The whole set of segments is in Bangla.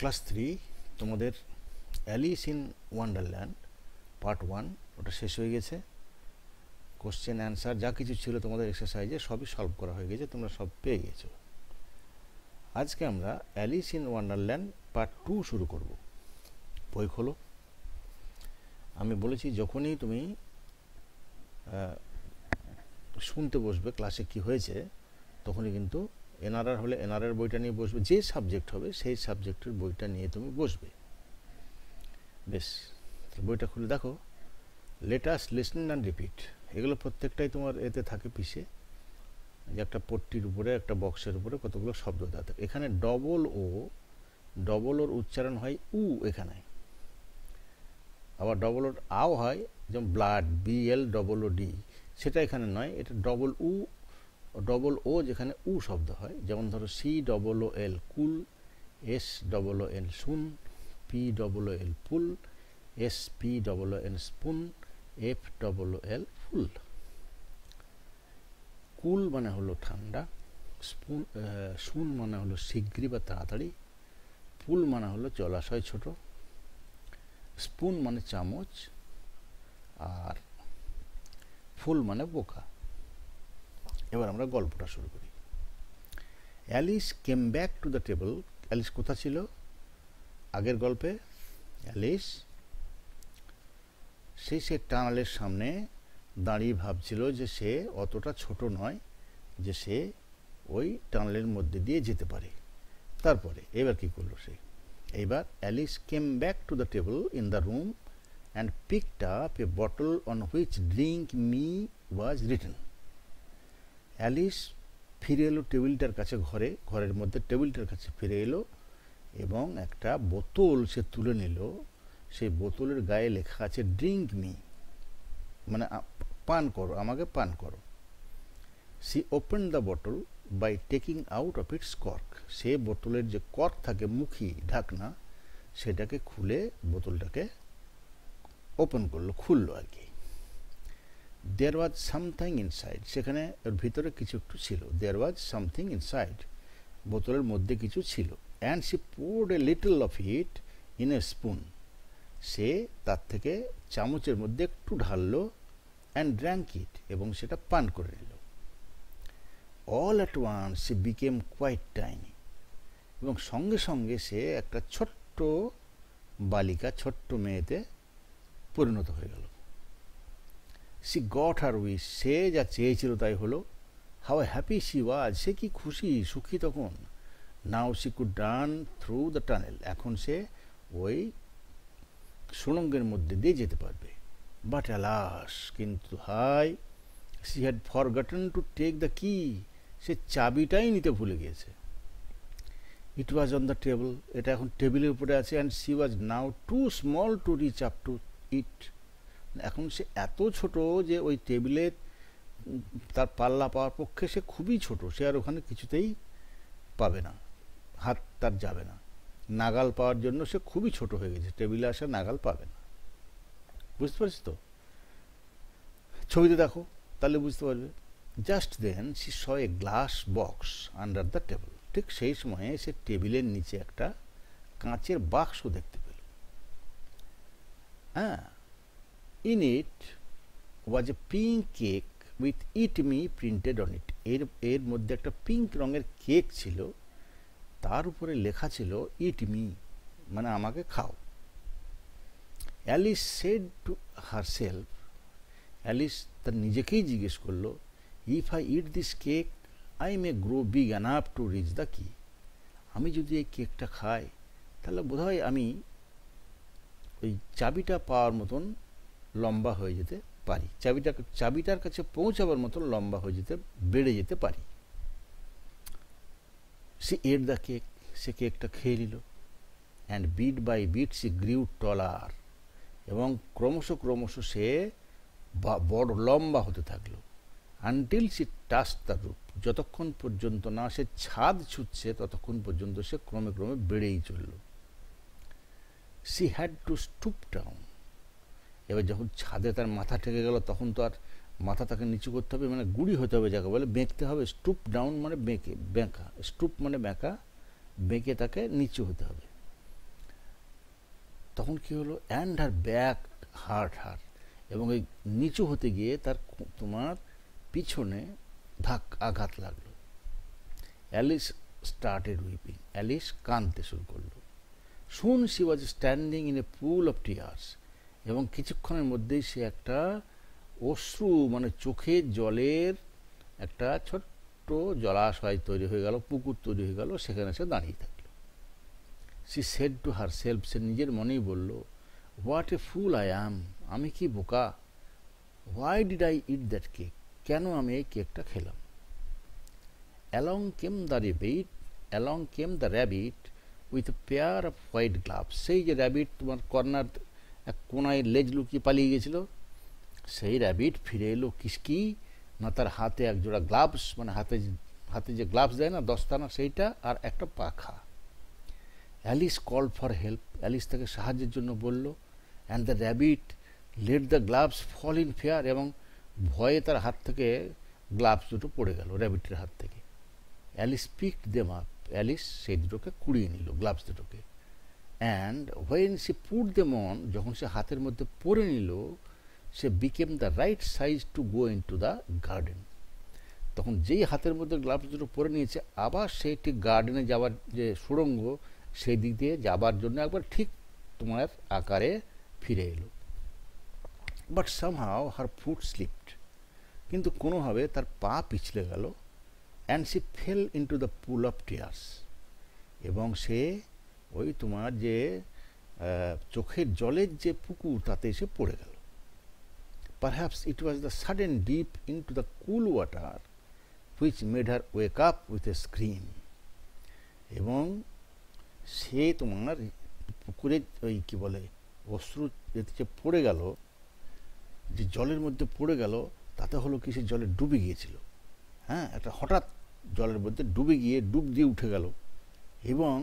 ক্লাস থ্রি তোমাদের Alice in Wonderland part one ওটা শেষ হয়ে গেছে কোশ্চেন অ্যান্সার যা কিছু ছিল তোমাদের এক্সারসাইজে সবই সলভ করা হয়ে গেছে তোমরা সব পেয়ে গেছো আজকে আমরা Alice in Wonderland part two শুরু করব বই খোলো আমি বলেছি যখনই তুমি শুনতে বসবে ক্লাসে কি হয়েছে তখনই কিন্তু এনআরআর হলে এনআরআর বইটা নিয়ে বসবে যে সাবজেক্ট হবে সেই সাবজেক্টের বইটা নিয়ে তুমি বসবে বেশ বইটা খুলে দেখো লেটাস লিসনিং অ্যান্ড রিপিট এগুলো প্রত্যেকটাই তোমার এতে থাকে পিসে যে একটা পট্টির উপরে একটা বক্সের উপরে কতগুলো শব্দ থাকে এখানে ডবল ও ডবল ওর উচ্চারণ হয় উ এখানে আবার ডবল ওর আও হয় যেমন blood B L double O D সেটা এখানে নয় এটা ডবল উ ডবল ও যেখানে উ শব্দ হয় যেমন ধরো C double O L cool S double O L শুন P double O L pool S P double O L spoon F double O L fool cool মানে হলো ঠান্ডা স্পুন শুন মানে হলো শিগগিরি বা তাড়াতাড়ি পুল মানে হলো জলাশয় ছোট স্পুন মানে চামচ আর ফুল মানে বোকা এবার আমরা গল্পটা শুরু করি Alice came back to the table Alice কোথা ছিল আগের গল্পে অ্যালিস সে সে টানালের সামনে দাঁড়িয়ে ভাবছিল যে সে অতটা ছোট নয় যে সে ওই টানালের মধ্যে দিয়ে যেতে পারে তারপরে এবার কি করলো সে এইবার Alice came back to the table in the room and picked up a bottle on which drink me was written Alice ফিরে এলো টেবিলটার কাছে ঘরে ঘরের মধ্যে টেবিলটার কাছে ফিরে এলো এবং একটা বোতল সে তুলে নিল সেই বোতলের গায়ে লেখা আছে ড্রিঙ্ক মি মানে পান করো আমাকে পান করো she open the bottle by taking out of its cork সে বোতলের যে কর্ক থাকে মুখি ঢাকনা সেটাকে খুলে বোতলটাকে ওপেন করলো খুললো আর কি দেয়ার ওয়াজ সামথিং ইনসাইড সেখানে ওর ভিতরে কিছু একটু ছিল দেয়ার ওয়াজ সামথিং ইনসাইড বোতলের মধ্যে কিছু ছিল and she poured a little of it in a spoon সে তার থেকে চামচের মধ্যে একটু ঢাললো অ্যান্ড ড্র্যাঙ্ক ইট এবং সেটা পান করে নিল অল অ্যাট ওয়ান সে বিকেম কোয়াইট টাইনি এবং সঙ্গে সঙ্গে সে একটা ছোট্ট বালিকা ছোট্ট মেয়েতে পরিণত হয়ে গেল সি গট আর উইশ সে যা চেয়েছিল তাই হলো হাউ হ্যাপি সি ওয়াজ সে কি খুশি সুখী তখন now she could down through the tunnel এখন সে ওই সুড়ঙ্গের মধ্যে দিয়ে যেতে পারবে বাট অ্যালাস কিন্তু হাই she had forgotten to take the key সে চাবিটাই নিতে ভুলে গিয়েছে it was on the table এটা এখন টেবিলের উপরে আছে and she was now too small to reach up to it এখন সে এত ছোট যে ওই টেবিলে তার পাল্লা পাওয়ার পক্ষে সে খুবই ছোট সে আর ওখানে কিছুতেই পাবে না হাত তার যাবে না নাগাল পাওয়ার জন্য সে খুবই ছোট হয়ে গেছে টেবিলে আসা নাগাল পাবে না বুঝতে পারছি তো ছবিতে দেখো তাহলে বুঝতে পারবে just then she saw a glass box under the table ঠিক সেই সময়ে সে টেবিলের নিচে একটা কাঁচের বাক্স দেখতে পেল হ্যাঁ in it was a pink cake with eat me printed on it এর এর মধ্যে একটা পিঙ্ক রঙের কেক ছিল তার উপরে লেখা ছিল ইট মি মানে আমাকে খাও Alice said to herself Alice তার নিজেকেই জিজ্ঞেস করলো if I eat this cake I may grow big enough to reach the key আমি যদি এই কেকটা খাই তাহলে বোধহয় আমি ওই চাবিটা পাওয়ার মতন লম্বা হয়ে যেতে পারি চাবিটা চাবিটার কাছে পৌঁছাবার মতো লম্বা হয়ে যেতে বেড়ে যেতে পারি সে এর দ্য কেক সে কেকটা খেয়ে নিল অ্যান্ড বিট বাই বিট সে গ্রিউ টলার এবং ক্রমশ ক্রমশ সে বড় লম্বা হতে থাকলো আনটিল সি টাস তার রূপ যতক্ষণ পর্যন্ত না সে ছাদ ছুটছে ততক্ষণ পর্যন্ত সে ক্রমে ক্রমে বেড়েই চলল she had to stoop down এবার যখন ছাদে তার মাথা ঠেকে গেল তখন তো আর মাথা তাকে নিচু করতে হবে মানে গুড়ি হতে হবে যাকে বলে বেঁকতে হবে স্টুপ ডাউন মানে বেঁকে বেঁকা স্টুপ মানে বেঁকা বেঁকে তাকে নিচু হতে হবে তখন কি হলো and her back hurt her এবং এই নিচু হতে গিয়ে তার তোমার পিছনে ধাক আঘাত লাগলো অ্যালিস স্টার্টেড উইপিং অ্যালিস কাঁদতে শুরু করলো soon she was standing in a pool of tears এবং কিছুক্ষণের মধ্যেই সে একটা অশ্রু মানে চোখের জলের একটা ছোট্ট জলাশয় তৈরি হয়ে গেল পুকুর তৈরি হয়ে গেল সেখানে সে দাঁড়িয়ে থাকলো she said to herself সে নিজের মনেই বলল what a full I am আমি কি বোকা why did I eat that cake কেন আমি এই কেকটা খেলাম along came the rabbit along came the rabbit with pair of white gloves সেই যে র্যাবিট তোমার কর্নার এক কোনায় লেজ লুকিয়ে পালিয়ে গেছিল সেই র্যাবিট ফিরে এলো কিসকি না তার হাতে এক জোড়া গ্লাভস মানে হাতে হাতে যে গ্লাভস দেয় না দস্তানা সেইটা আর একটা পাখা Alice call for help Alice তাকে সাহায্যের জন্য বলল and the rabbit let the gloves fall in fear এবং ভয়ে তার হাত থেকে গ্লাভস দুটো পড়ে গেল র্যাবিটের হাত থেকে Alice pick them up Alice সেই দুটোকে কুড়িয়ে নিল গ্লাভস দুটোকে and when she put them on যখন সে হাতের মধ্যে পরে নিল she became the right size to go into the garden তখন যেই হাতের মধ্যে গ্লাভস দুটো পরে নিয়েছে আবার সেই ঠিক গার্ডেনে যাওয়ার যে সুড়ঙ্গ সেই দিক দিয়ে যাবার জন্য একবার ঠিক তোমার আকারে ফিরে এলো but somehow her foot slipped কিন্তু কোনোভাবে তার পা পিছলে গেল and she fell into the pool of tears এবং সে ওই তোমার যে চোখের জলের যে পুকুর তাতে এসে পড়ে গেল perhaps it was the sudden dip into the cool water which made her wake up with a scream এবং সে তোমার পুকুরে ওই কী বলে অশ্রু যেতে পড়ে গেল যে জলের মধ্যে পড়ে গেল তাতে হলো কি সে জলে ডুবে গিয়েছিল হ্যাঁ একটা হঠাৎ জলের মধ্যে ডুবে গিয়ে ডুব দিয়ে উঠে গেল এবং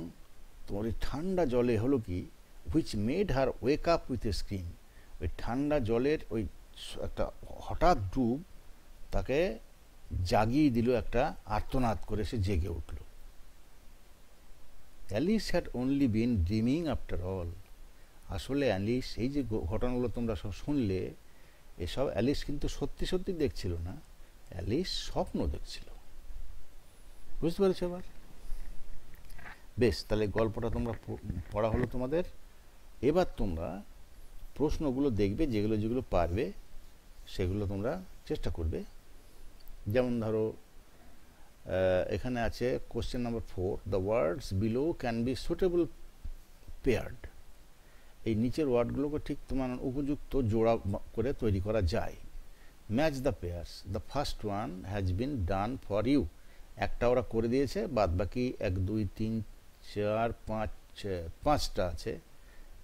তোমার ওই ঠান্ডা জলে হলো কি which made her wake up with a scream ওই ঠান্ডা জলের ওই একটা হঠাৎ ডুব তাকে জাগিয়ে দিল একটা আর্তনাদ করে সে জেগে উঠল Alice had only been dreaming after all আসলে অ্যালিস এই যে ঘটনাগুলো তোমরা সব শুনলে এসব অ্যালিস কিন্তু সত্যি সত্যি দেখছিল না অ্যালিস স্বপ্ন দেখছিল বুঝতে পেরেছো এবার বেশ তাহলে গল্পটা তোমরা পড়া হলো তোমাদের এবার তোমরা প্রশ্নগুলো দেখবে যেগুলো যেগুলো পারবে সেগুলো তোমরা চেষ্টা করবে যেমন ধরো এখানে আছে question number four the words below can be suitable paired এই নিচের ওয়ার্ডগুলোকে ঠিক তোমার উপযুক্ত জোড়া করে তৈরি করা যায় match the pairs the first one has been done for you একটা ওরা করে দিয়েছে বাদ বাকি এক দুই তিন চার পাঁচ পাঁচটা আছে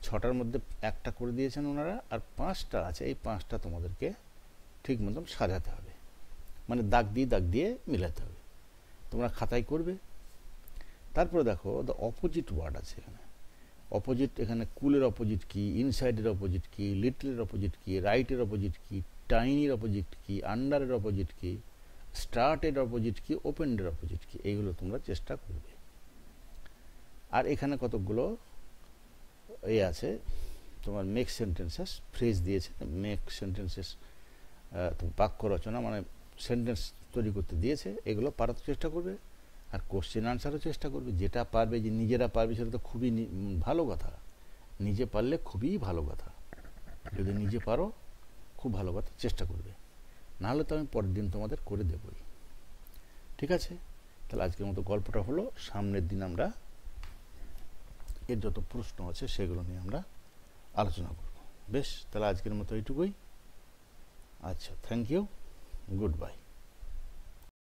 ছটার মধ্যে একটা করে দিয়েছেন ওনারা আর পাঁচটা আছে এই পাঁচটা তোমাদেরকে ঠিক মতন সাজাতে হবে মানে দাগ দিয়ে দাগ দিয়ে মিলাতে হবে তোমরা খাতায় করবে তারপরে দেখো দ্য অপোজিট ওয়ার্ড আছে এখানে অপোজিট এখানে কুলের অপোজিট কি ইনসাইডের অপোজিট কি লিটলের অপোজিট কি রাইটের অপোজিট কি টাইনির অপোজিট কি আন্ডারের অপোজিট কি স্টার্টের অপোজিট কি ওপেনের অপোজিট কি এইগুলো তোমরা চেষ্টা করবে আর এখানে কতগুলো এ আছে তোমার মেক সেন্টেন্সেস ফ্রেজ দিয়েছে মেক সেন্টেন্সেস বাক্য রচনা মানে সেন্টেন্স তৈরি করতে দিয়েছে এগুলো পারার চেষ্টা করবে আর কোশ্চেন আনসারও চেষ্টা করবে যেটা পারবে যে নিজেরা পারবে সেটা তো খুবই ভালো কথা নিজে পারলে খুবই ভালো কথা যদি নিজে পারো খুব ভালো কথা চেষ্টা করবে নাহলে তো আমি পরের দিন তোমাদের করে দেবই ঠিক আছে তাহলে আজকের মতো গল্পটা হলো সামনের দিন আমরা এর যত প্রশ্ন আছে সেগুলো নিয়ে আমরা আলোচনা করব বেশ তাহলে আজকের মতো এইটুকুই আচ্ছা থ্যাংক ইউ গুড বাই